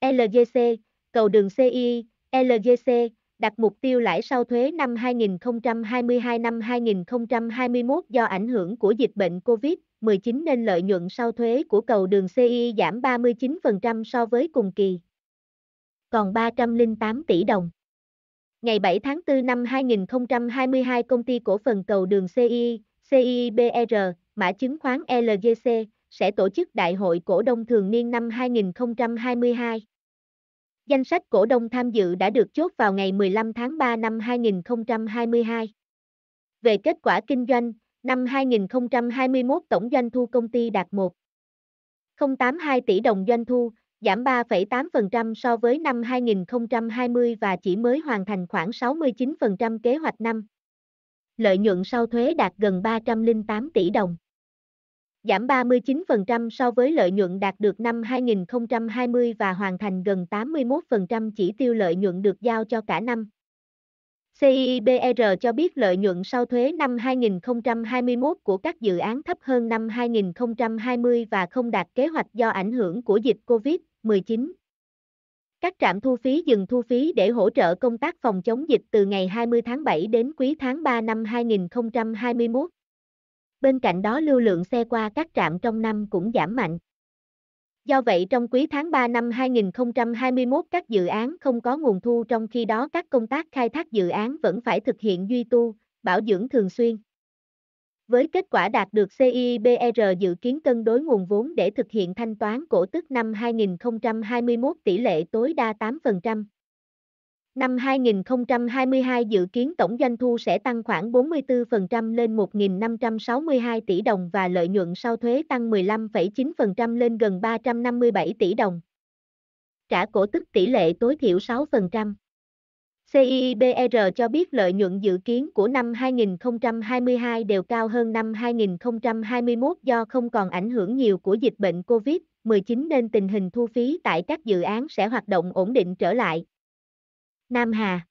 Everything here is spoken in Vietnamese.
LGC, cầu đường CI, LGC, đặt mục tiêu lãi sau thuế năm 2022 năm 2021 do ảnh hưởng của dịch bệnh COVID-19 nên lợi nhuận sau thuế của cầu đường CI giảm 39% so với cùng kỳ. Còn 308 tỷ đồng. Ngày 7 tháng 4 năm 2022 công ty cổ phần cầu đường CI, CIBR, mã chứng khoán LGC, sẽ tổ chức Đại hội Cổ đông Thường niên năm 2022. Danh sách cổ đông tham dự đã được chốt vào ngày 15 tháng 3 năm 2022. Về kết quả kinh doanh, năm 2021 tổng doanh thu công ty đạt 1,082 tỷ đồng doanh thu, giảm 3,8% so với năm 2020 và chỉ mới hoàn thành khoảng 69% kế hoạch năm. Lợi nhuận sau thuế đạt gần 308 tỷ đồng giảm 39% so với lợi nhuận đạt được năm 2020 và hoàn thành gần 81% chỉ tiêu lợi nhuận được giao cho cả năm. CIBR cho biết lợi nhuận sau thuế năm 2021 của các dự án thấp hơn năm 2020 và không đạt kế hoạch do ảnh hưởng của dịch COVID-19. Các trạm thu phí dừng thu phí để hỗ trợ công tác phòng chống dịch từ ngày 20 tháng 7 đến quý tháng 3 năm 2021 bên cạnh đó lưu lượng xe qua các trạm trong năm cũng giảm mạnh. Do vậy trong quý tháng 3 năm 2021 các dự án không có nguồn thu trong khi đó các công tác khai thác dự án vẫn phải thực hiện duy tu, bảo dưỡng thường xuyên. Với kết quả đạt được CIBR dự kiến cân đối nguồn vốn để thực hiện thanh toán cổ tức năm 2021 tỷ lệ tối đa 8%. Năm 2022 dự kiến tổng doanh thu sẽ tăng khoảng 44% lên 1.562 tỷ đồng và lợi nhuận sau thuế tăng 15,9% lên gần 357 tỷ đồng. Trả cổ tức tỷ lệ tối thiểu 6%. CIBR cho biết lợi nhuận dự kiến của năm 2022 đều cao hơn năm 2021 do không còn ảnh hưởng nhiều của dịch bệnh COVID-19 nên tình hình thu phí tại các dự án sẽ hoạt động ổn định trở lại. Nam Hà